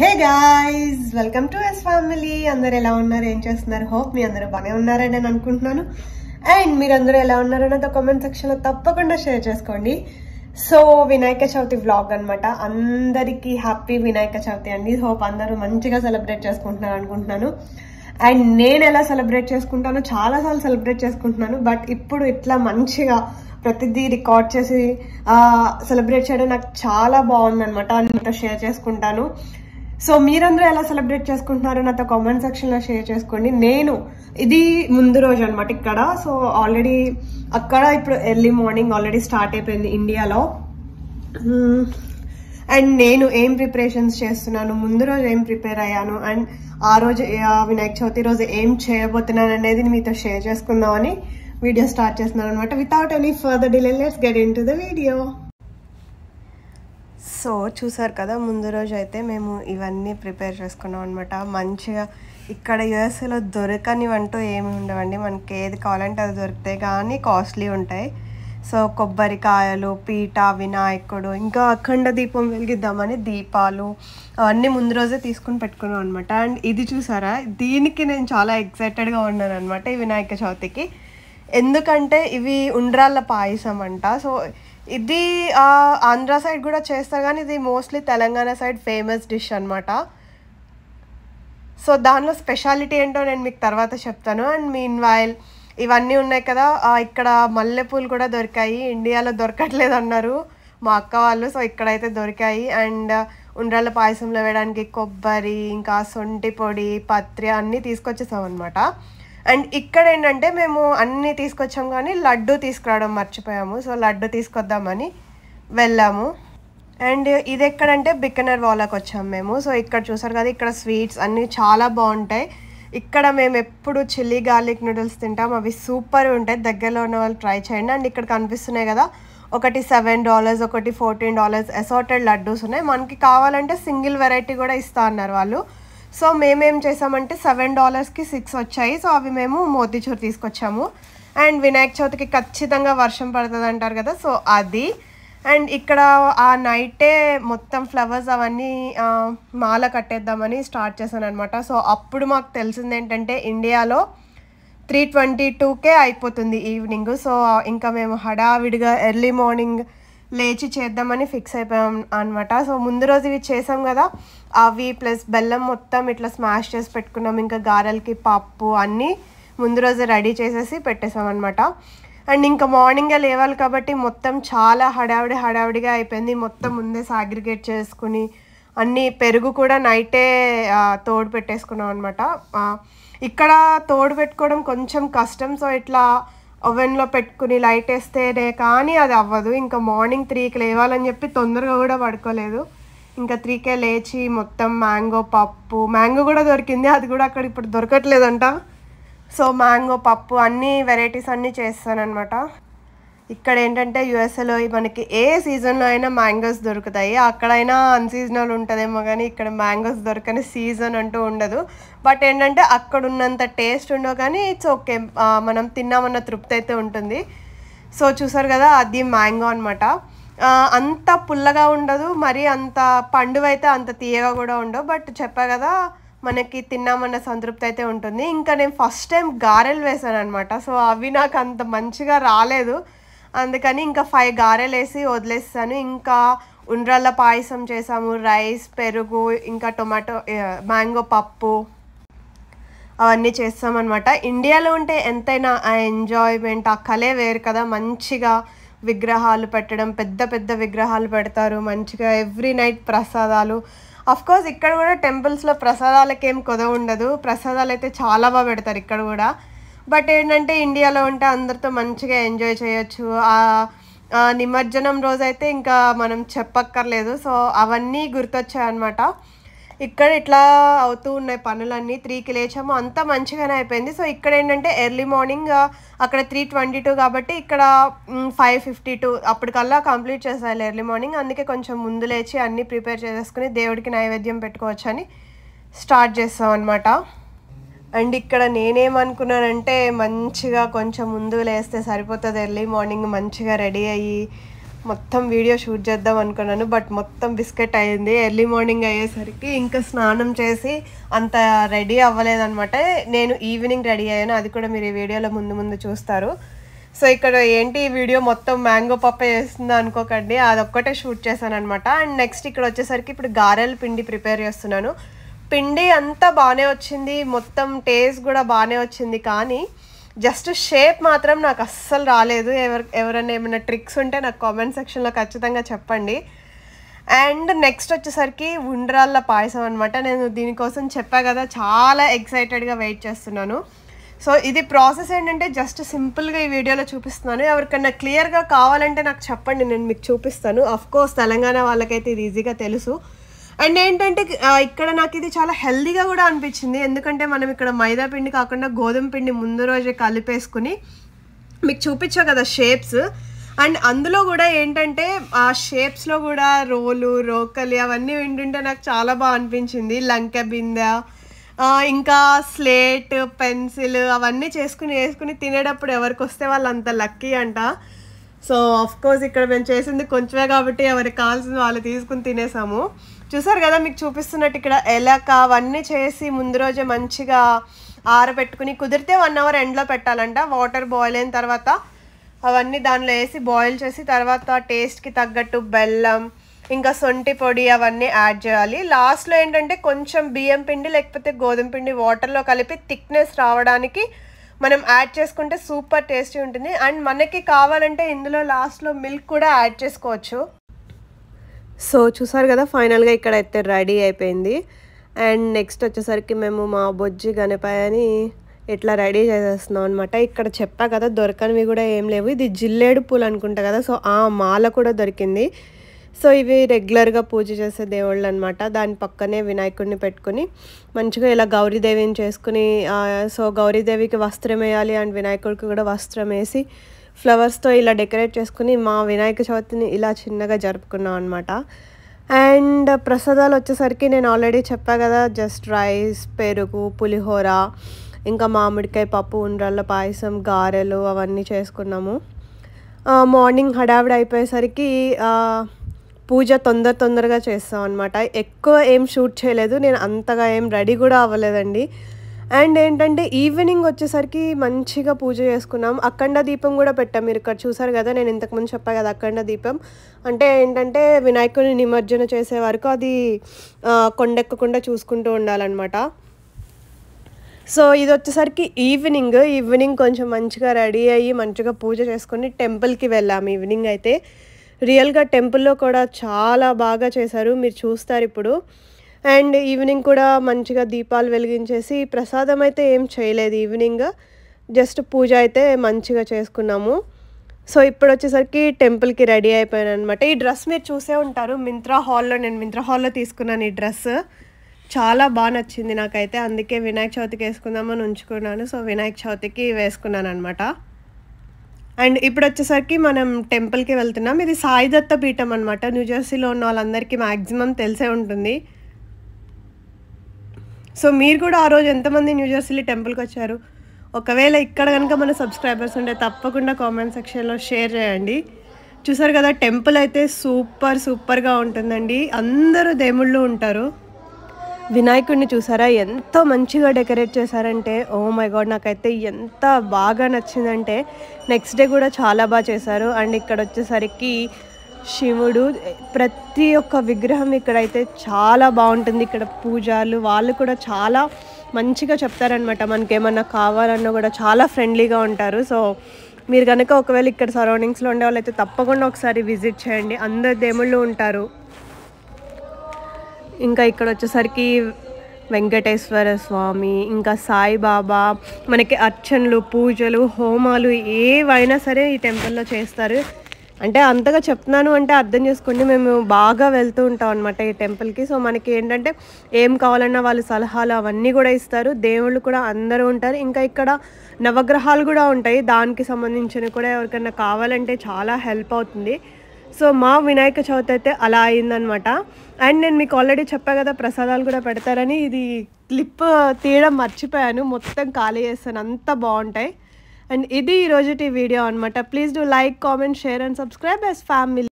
hey guys welcome to S family అందరు ఎలా ఉన్నారు ఏం చేస్తున్నారు హోప్ మీ అందరూ బాగానే ఉన్నారని నేను అనుకుంటున్నాను అండ్ మీరందరూ ఎలా ఉన్నారో నాతో కామెంట్ సెక్షన్లో తప్పకుండా షేర్ చేసుకోండి సో వినాయక చవితి వ్లాగ్ అనమాట అందరికీ హ్యాపీ వినాయక చవితి అండి హోప్ అందరూ మంచిగా సెలబ్రేట్ చేసుకుంటున్నారు అనుకుంటున్నాను అండ్ నేను ఎలా సెలబ్రేట్ చేసుకుంటానో చాలాసార్లు సెలబ్రేట్ చేసుకుంటున్నాను బట్ ఇప్పుడు ఇట్లా మంచిగా ప్రతిదీ రికార్డ్ చేసి సెలబ్రేట్ చేయడం నాకు చాలా బాగుందనమాట నేను షేర్ చేసుకుంటాను సో మీరందరూ ఎలా సెలబ్రేట్ చేసుకుంటున్నారు నాతో కామెంట్ సెక్షన్లో షేర్ చేసుకోండి నేను ఇది ముందు రోజు అనమాట ఇక్కడ సో ఆల్రెడీ అక్కడ ఇప్పుడు ఎర్లీ మార్నింగ్ ఆల్రెడీ స్టార్ట్ అయిపోయింది ఇండియాలో అండ్ నేను ఏం ప్రిపరేషన్స్ చేస్తున్నాను ముందు రోజు ఏం ప్రిపేర్ అయ్యాను అండ్ ఆ రోజు వినాయక చవితి రోజు ఏం చేయబోతున్నాను అనేది మీతో షేర్ చేసుకుందామని వీడియో స్టార్ట్ చేస్తున్నాను అనమాట without any further delay let's get into the video so చూసారు కదా ముందు రోజు అయితే మేము ఇవన్నీ ప్రిపేర్ చేసుకున్నాం అనమాట మంచిగా ఇక్కడ యుఎస్ఏలో దొరకనివంటూ ఏమి ఉండవండి మనకి ఏది కావాలంటే అది దొరికితే కానీ కాస్ట్లీ ఉంటాయి సో కొబ్బరికాయలు పీట వినాయకుడు ఇంకా అఖండ దీపం వెలిగిద్దామని దీపాలు అన్నీ ముందు రోజే తీసుకుని పెట్టుకున్నాం అనమాట అండ్ ఇది చూసారా దీనికి నేను చాలా ఎక్సైటెడ్గా ఉన్నాను అనమాట ఈ వినాయక చవితికి ఎందుకంటే ఇవి ఉండ్రాళ్ళ పాయసం అంట సో ఇది ఆంధ్ర సైడ్ కూడా చేస్తారు కానీ ఇది mostly Telangana side famous dish అనమాట సో దానిలో స్పెషాలిటీ ఏంటో నేను మీకు తర్వాత చెప్తాను అండ్ మీన్ వైల్ ఇవన్నీ ఉన్నాయి కదా ఇక్కడ మల్లెపూలు కూడా దొరికాయి ఇండియాలో దొరకట్లేదు అన్నారు మా అక్క వాళ్ళు సో ఇక్కడైతే దొరికాయి అండ్ ఉండ్రాళ్ళ పాయసంలో వేయడానికి కొబ్బరి ఇంకా సొంటి పొడి పత్రి అన్నీ తీసుకొచ్చేసాం అనమాట అండ్ ఇక్కడ ఏంటంటే మేము అన్నీ తీసుకొచ్చాం కానీ లడ్డు తీసుకురావడం మర్చిపోయాము సో లడ్డు తీసుకొద్దామని వెళ్ళాము అండ్ ఇది ఎక్కడంటే బిక్కనర్ వాలాకి వచ్చాము మేము సో ఇక్కడ చూసారు కదా ఇక్కడ స్వీట్స్ అన్నీ చాలా బాగుంటాయి ఇక్కడ మేము ఎప్పుడు చిల్లీ గార్లిక్ నూడిల్స్ తింటాం అవి సూపర్ ఉంటాయి దగ్గరలో ఉన్న వాళ్ళు ట్రై చేయండి అండ్ ఇక్కడ కనిపిస్తున్నాయి కదా ఒకటి సెవెన్ డాలర్స్ ఒకటి ఫోర్టీన్ డాలర్స్ అసార్టెడ్ లడ్డూస్ ఉన్నాయి మనకి కావాలంటే సింగిల్ వెరైటీ కూడా ఇస్తా అన్నారు వాళ్ళు సో మేమేం చేసామంటే సెవెన్ డాలర్స్కి సిక్స్ వచ్చాయి సో అవి మేము మోతీచూర్ తీసుకొచ్చాము అండ్ వినాయక చవితికి ఖచ్చితంగా వర్షం పడుతుంది అంటారు కదా సో అది అండ్ ఇక్కడ ఆ నైటే మొత్తం ఫ్లవర్స్ అవన్నీ మాల కట్టేద్దామని స్టార్ట్ చేశాను అనమాట సో అప్పుడు మాకు తెలిసింది ఏంటంటే ఇండియాలో త్రీ ట్వంటీ టూకే అయిపోతుంది ఈవినింగ్ సో ఇంకా మేము హడావిడిగా ఎర్లీ మార్నింగ్ లేచి చేద్దామని ఫిక్స్ అయిపోయాం అనమాట సో ముందు రోజు ఇవి చేసాం కదా అవి ప్లస్ బెల్లం మొత్తం ఇట్లా స్మాష్ చేసి పెట్టుకున్నాం ఇంకా గారెలకి పప్పు అన్నీ ముందు రోజు రెడీ చేసేసి పెట్టేసాం అనమాట అండ్ ఇంకా మార్నింగే లేవాలి కాబట్టి మొత్తం చాలా హడావిడి హడావిడిగా అయిపోయింది మొత్తం ముందే సాగ్రిగేట్ చేసుకుని అన్నీ పెరుగు కూడా నైటే తోడు పెట్టేసుకున్నాం అనమాట ఇక్కడ తోడు పెట్టుకోవడం కొంచెం కష్టం సో ఇట్లా ఓవెన్లో పెట్టుకుని లైట్ వేస్తేనే కానీ అది అవ్వదు ఇంకా మార్నింగ్ త్రీకి లేవాలని చెప్పి తొందరగా కూడా పడుకోలేదు ఇంకా త్రీకే లేచి మొత్తం మ్యాంగో పప్పు మ్యాంగో కూడా దొరికింది అది కూడా అక్కడ ఇప్పుడు దొరకట్లేదంట సో మ్యాంగో పప్పు అన్ని వెరైటీస్ అన్నీ చేస్తానమాట ఇక్కడ ఏంటంటే యుఎస్ఏలో మనకి ఏ సీజన్లో అయినా మ్యాంగోస్ దొరుకుతాయి అక్కడైనా అన్సీజనల్ ఉంటుందేమో కానీ ఇక్కడ మ్యాంగోస్ దొరకని సీజన్ అంటూ ఉండదు బట్ ఏంటంటే అక్కడ ఉన్నంత టేస్ట్ ఉండవు కానీ ఇట్స్ ఓకే మనం తిన్నామన్న తృప్తి అయితే ఉంటుంది సో చూసారు కదా అది మ్యాంగో అనమాట అంత పుల్లగా ఉండదు మరి అంత పండువైతే అంత తీయగా కూడా ఉండవు బట్ చెప్పా కదా మనకి తిన్నామన్న సంతృప్తి అయితే ఉంటుంది ఇంకా నేను ఫస్ట్ టైం గారెలు వేసాను అనమాట సో అవి నాకు అంత మంచిగా రాలేదు అందుకని ఇంకా ఫైవ్ గారెలు వేసి వదిలేస్తాను ఇంకా ఉండ్రాళ్ళ పాయసం చేసాము రైస్ పెరుగు ఇంకా టొమాటో మ్యాంగో పప్పు అవన్నీ చేస్తామన్నమాట ఇండియాలో ఉంటే ఎంతైనా ఆ ఎంజాయ్మెంట్ ఆ కళే వేరు కదా మంచిగా విగ్రహాలు పెట్టడం పెద్ద పెద్ద విగ్రహాలు పెడతారు మంచిగా ఎవ్రీ నైట్ ప్రసాదాలు కోర్స్ ఇక్కడ కూడా టెంపుల్స్లో ప్రసాదాలకేం కొదవ ఉండదు ప్రసాదాలు అయితే చాలా బాగా పెడతారు ఇక్కడ కూడా బట్ ఏంటంటే ఇండియాలో ఉంటే అందరితో మంచిగా ఎంజాయ్ చేయొచ్చు నిమజ్జనం రోజైతే ఇంకా మనం చెప్పక్కర్లేదు సో అవన్నీ గుర్తొచ్చాయన్నమాట ఇక్కడ ఇట్లా అవుతూ ఉన్నాయి పనులన్నీ త్రీకి లేచాము అంతా మంచిగానే అయిపోయింది సో ఇక్కడ ఏంటంటే ఎర్లీ మార్నింగ్ అక్కడ త్రీ ట్వంటీ టూ కాబట్టి ఇక్కడ ఫైవ్ ఫిఫ్టీ టూ అప్పటికల్లా కంప్లీట్ చేసేయాలి ఎర్లీ మార్నింగ్ అందుకే కొంచెం ముందు లేచి అన్నీ ప్రిపేర్ చేసేసుకుని దేవుడికి నైవేద్యం పెట్టుకోవచ్చని స్టార్ట్ చేస్తాం అనమాట అండ్ ఇక్కడ నేనేమనుకున్నానంటే మంచిగా కొంచెం ముందు లేస్తే సరిపోతుంది ఎర్లీ మార్నింగ్ మంచిగా రెడీ అయ్యి మొత్తం వీడియో షూట్ చేద్దాం అనుకున్నాను బట్ మొత్తం బిస్కెట్ అయింది ఎర్లీ మార్నింగ్ అయ్యేసరికి ఇంకా స్నానం చేసి అంత రెడీ అవ్వలేదనమాట నేను ఈవినింగ్ రెడీ అయ్యాను అది కూడా మీరు ఈ వీడియోలో ముందు ముందు చూస్తారు సో ఇక్కడ ఏంటి ఈ వీడియో మొత్తం మ్యాంగో పప్ప చేస్తుంది అనుకోకండి అదొక్కటే షూట్ చేశాను అనమాట అండ్ నెక్స్ట్ ఇక్కడ వచ్చేసరికి ఇప్పుడు గారెల పిండి ప్రిపేర్ చేస్తున్నాను పిండి అంతా బాగానే వచ్చింది మొత్తం టేస్ట్ కూడా బాగానే వచ్చింది కానీ జస్ట్ షేప్ మాత్రం నాకు అస్సలు రాలేదు ఎవరు ఎవరైనా ఏమైనా ట్రిక్స్ ఉంటే నాకు కామెంట్ సెక్షన్లో ఖచ్చితంగా చెప్పండి అండ్ నెక్స్ట్ వచ్చేసరికి ఉండ్రాళ్ళ పాయసం అనమాట నేను దీనికోసం చెప్పా కదా చాలా ఎక్సైటెడ్గా వెయిట్ చేస్తున్నాను సో ఇది ప్రాసెస్ ఏంటంటే జస్ట్ సింపుల్గా ఈ వీడియోలో చూపిస్తున్నాను ఎవరికన్నా క్లియర్గా కావాలంటే నాకు చెప్పండి నేను మీకు చూపిస్తాను అఫ్కోర్స్ తెలంగాణ వాళ్ళకైతే ఇది ఈజీగా తెలుసు అండ్ ఏంటంటే ఇక్కడ నాకు ఇది చాలా హెల్దీగా కూడా అనిపించింది ఎందుకంటే మనం ఇక్కడ మైదా పిండి కాకుండా గోధుమ పిండి ముందు రోజే కలిపేసుకుని మీకు చూపించా కదా షేప్స్ అండ్ అందులో కూడా ఏంటంటే ఆ షేప్స్లో కూడా రోలు రోకలి అవన్నీ వింటుంటే నాకు చాలా బాగా అనిపించింది లంక బింద ఇంకా స్లేట్ పెన్సిల్ అవన్నీ చేసుకుని వేసుకుని తినేటప్పుడు ఎవరికి వస్తే వాళ్ళు అంత లక్కీ అంట సో ఆఫ్ కోర్స్ ఇక్కడ మేము చేసింది కొంచెమే కాబట్టి ఎవరికి కావాల్సింది వాళ్ళు తీసుకుని తినేసాము చూసారు కదా మీకు చూపిస్తున్నట్టు ఇక్కడ ఎలక అవన్నీ చేసి ముందు రోజే మంచిగా ఆరబెట్టుకుని కుదిరితే వన్ అవర్ ఎండ్లో పెట్టాలంట వాటర్ బాయిల్ అయిన తర్వాత అవన్నీ దానిలో వేసి బాయిల్ చేసి తర్వాత టేస్ట్కి తగ్గట్టు బెల్లం ఇంకా సొంటి పొడి అవన్నీ యాడ్ చేయాలి లాస్ట్లో ఏంటంటే కొంచెం బియ్యం పిండి లేకపోతే గోధుమ పిండి వాటర్లో కలిపి థిక్నెస్ రావడానికి మనం యాడ్ చేసుకుంటే సూపర్ టేస్టీ ఉంటుంది అండ్ మనకి కావాలంటే ఇందులో లాస్ట్లో మిల్క్ కూడా యాడ్ చేసుకోవచ్చు సో చూసారు కదా ఫైనల్గా ఇక్కడ అయితే రెడీ అయిపోయింది అండ్ నెక్స్ట్ వచ్చేసరికి మేము మా బొజ్జి గనపాయని ఇట్లా రెడీ చేసేస్తున్నాం అనమాట ఇక్కడ చెప్పా కదా దొరకనివి కూడా ఏం లేవు ఇది జిల్లేడు పూలు అనుకుంటా కదా సో ఆ మాల కూడా దొరికింది సో ఇవి రెగ్యులర్గా పూజ చేసే దేవుళ్ళు అనమాట దాని పక్కనే వినాయకుడిని పెట్టుకుని మంచిగా ఇలా గౌరీదేవిని చేసుకుని సో గౌరీదేవికి వస్త్రం వేయాలి అండ్ వినాయకుడికి కూడా వస్త్రం వేసి ఫ్లవర్స్తో ఇలా డెకరేట్ చేసుకుని మా వినాయక చవితిని ఇలా చిన్నగా జరుపుకున్నాం అనమాట అండ్ ప్రసాదాలు వచ్చేసరికి నేను ఆల్రెడీ చెప్పా కదా జస్ట్ రైస్ పెరుగు పులిహోర ఇంకా మామిడికాయ పప్పు ఉండ్రాళ్ళ పాయసం గారెలు అవన్నీ చేసుకున్నాము మార్నింగ్ హడావిడి అయిపోయేసరికి పూజ తొందర తొందరగా చేస్తాం అనమాట ఎక్కువ ఏం షూట్ చేయలేదు నేను అంతగా ఏం రెడీ కూడా అవ్వలేదండి అండ్ ఏంటంటే ఈవినింగ్ వచ్చేసరికి మంచిగా పూజ చేసుకున్నాం అఖండ దీపం కూడా పెట్టాం మీరు ఇక్కడ చూసారు కదా నేను ఇంతకుముందు చెప్పాను కదా అఖండ దీపం అంటే ఏంటంటే వినాయకుడిని నిమజ్జన చేసే వరకు అది కొండెక్కకుండా చూసుకుంటూ ఉండాలన్నమాట సో ఇది వచ్చేసరికి ఈవినింగ్ ఈవినింగ్ కొంచెం మంచిగా రెడీ అయ్యి మంచిగా పూజ చేసుకుని టెంపుల్కి వెళ్ళాము ఈవినింగ్ అయితే రియల్గా టెంపుల్లో కూడా చాలా బాగా చేశారు మీరు చూస్తారు ఇప్పుడు అండ్ ఈవినింగ్ కూడా మంచిగా దీపాలు వెలిగించేసి ప్రసాదం అయితే ఏం చేయలేదు ఈవినింగ్ జస్ట్ పూజ అయితే మంచిగా చేసుకున్నాము సో ఇప్పుడు వచ్చేసరికి టెంపుల్కి రెడీ అయిపోయాను అనమాట ఈ డ్రెస్ మీరు చూసే ఉంటారు మింత్రా హాల్లో నేను మింత్రా హాల్లో తీసుకున్నాను ఈ డ్రెస్ చాలా బాగా నచ్చింది నాకైతే అందుకే వినాయక చవితికి వేసుకుందామని ఉంచుకున్నాను సో వినాయక చవితికి వేసుకున్నాను అనమాట అండ్ ఇప్పుడు వచ్చేసరికి మనం టెంపుల్కి వెళ్తున్నాం ఇది సాయిదత్త పీఠం అనమాట న్యూజెర్సీలో ఉన్న వాళ్ళందరికీ మ్యాక్సిమం తెలిసే ఉంటుంది సో మీరు కూడా ఆ రోజు ఎంతమంది న్యూజెర్సీలో టెంపుల్కి వచ్చారు ఒకవేళ ఇక్కడ కనుక మన సబ్స్క్రైబర్స్ ఉంటే తప్పకుండా కామెంట్ సెక్షన్లో షేర్ చేయండి చూసారు కదా టెంపుల్ అయితే సూపర్ సూపర్గా ఉంటుందండి అందరూ దేముళ్ళు ఉంటారు వినాయకుడిని చూసారా ఎంత మంచిగా డెకరేట్ చేశారంటే ఓ మై గాడ్ నాకైతే ఎంత బాగా నచ్చిందంటే నెక్స్ట్ డే కూడా చాలా బాగా చేశారు అండ్ ఇక్కడ వచ్చేసరికి శివుడు ప్రతి ఒక్క విగ్రహం ఇక్కడైతే చాలా బాగుంటుంది ఇక్కడ పూజలు వాళ్ళు కూడా చాలా మంచిగా చెప్తారనమాట మనకి ఏమన్నా కావాలన్నా కూడా చాలా ఫ్రెండ్లీగా ఉంటారు సో మీరు కనుక ఒకవేళ ఇక్కడ సరౌండింగ్స్లో ఉండే అయితే తప్పకుండా ఒకసారి విజిట్ చేయండి అందరు దేవుళ్ళు ఉంటారు ఇంకా ఇక్కడ వచ్చేసరికి వెంకటేశ్వర స్వామి ఇంకా సాయిబాబా మనకి అర్చనలు పూజలు హోమాలు ఏవైనా సరే ఈ టెంపుల్లో చేస్తారు అంటే అంతగా చెప్తున్నాను అంటే అర్థం చేసుకోండి మేము బాగా వెళ్తూ ఉంటాం అనమాట ఈ టెంపుల్కి సో మనకి ఏంటంటే ఏం కావాలన్నా వాళ్ళు సలహాలు అవన్నీ కూడా ఇస్తారు దేవుళ్ళు కూడా అందరూ ఉంటారు ఇంకా ఇక్కడ నవగ్రహాలు కూడా ఉంటాయి దానికి సంబంధించిన కూడా ఎవరికైనా కావాలంటే చాలా హెల్ప్ అవుతుంది సో మా వినాయక చవితి అయితే అలా అయిందనమాట అండ్ నేను మీకు ఆల్రెడీ చెప్పా కదా ప్రసాదాలు కూడా పెడతారని ఇది క్లిప్ తీయడం మర్చిపోయాను మొత్తం ఖాళీ చేస్తాను అంత బాగుంటాయి అండ్ ఇది టీ వీడియో అనమాట please do like comment share and subscribe as family